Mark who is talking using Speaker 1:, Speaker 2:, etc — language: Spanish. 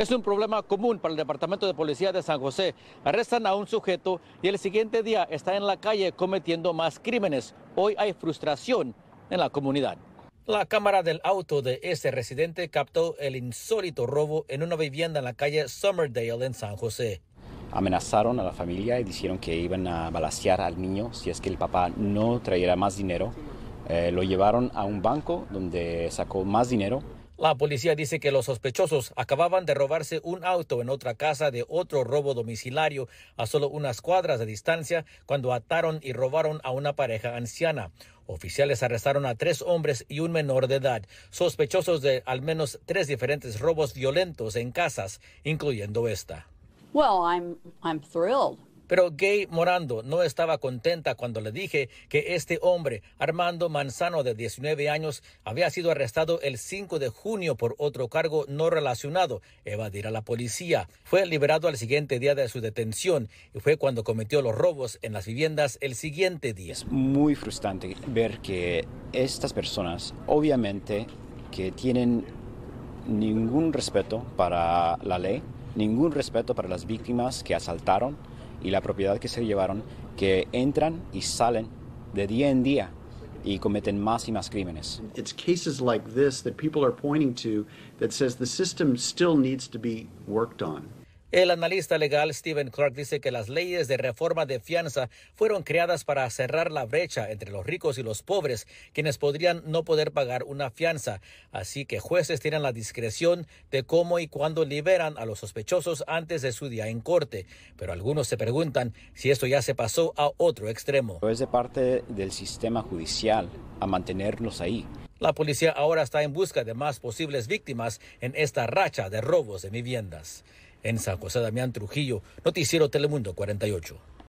Speaker 1: Es un problema común para el Departamento de Policía de San José. Arrestan a un sujeto y el siguiente día está en la calle cometiendo más crímenes. Hoy hay frustración en la comunidad. La cámara del auto de ese residente captó el insólito robo en una vivienda en la calle Summerdale en San José.
Speaker 2: Amenazaron a la familia y dijeron que iban a balasear al niño si es que el papá no trajera más dinero. Eh, lo llevaron a un banco donde sacó más dinero
Speaker 1: la policía dice que los sospechosos acababan de robarse un auto en otra casa de otro robo domiciliario a solo unas cuadras de distancia cuando ataron y robaron a una pareja anciana. Oficiales arrestaron a tres hombres y un menor de edad, sospechosos de al menos tres diferentes robos violentos en casas, incluyendo esta. Well, I'm thrilled. Pero Gay Morando no estaba contenta cuando le dije que este hombre, Armando Manzano, de 19 años, había sido arrestado el 5 de junio por otro cargo no relacionado, evadir a la policía. Fue liberado al siguiente día de su detención y fue cuando cometió los robos en las viviendas el siguiente día.
Speaker 2: muy frustrante ver que estas personas, obviamente, que tienen ningún respeto para la ley, ningún respeto para las víctimas que asaltaron, y la propiedad que se llevaron que entran y salen de día en día y cometen más y más crímenes. It's cases like this that people are pointing to that says the system still needs to be worked on.
Speaker 1: El analista legal Stephen Clark dice que las leyes de reforma de fianza fueron creadas para cerrar la brecha entre los ricos y los pobres, quienes podrían no poder pagar una fianza. Así que jueces tienen la discreción de cómo y cuándo liberan a los sospechosos antes de su día en corte. Pero algunos se preguntan si esto ya se
Speaker 2: pasó a otro extremo. Es de parte del sistema judicial a mantenernos ahí.
Speaker 1: La policía ahora está en busca de más posibles víctimas en esta racha de robos de viviendas. En San José Damián Trujillo, Noticiero Telemundo 48.